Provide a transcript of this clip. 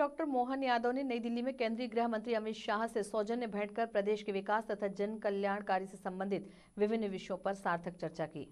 doctor Mohan Yadav ने नई दिल्ली में केंद्रीय गृह मंत्री अमित शाह से सौजन्य भेंट कर प्रदेश के विकास तथा जन कल्याणकारी से संबंधित विभिन्न विषयों पर सार्थक चर्चा की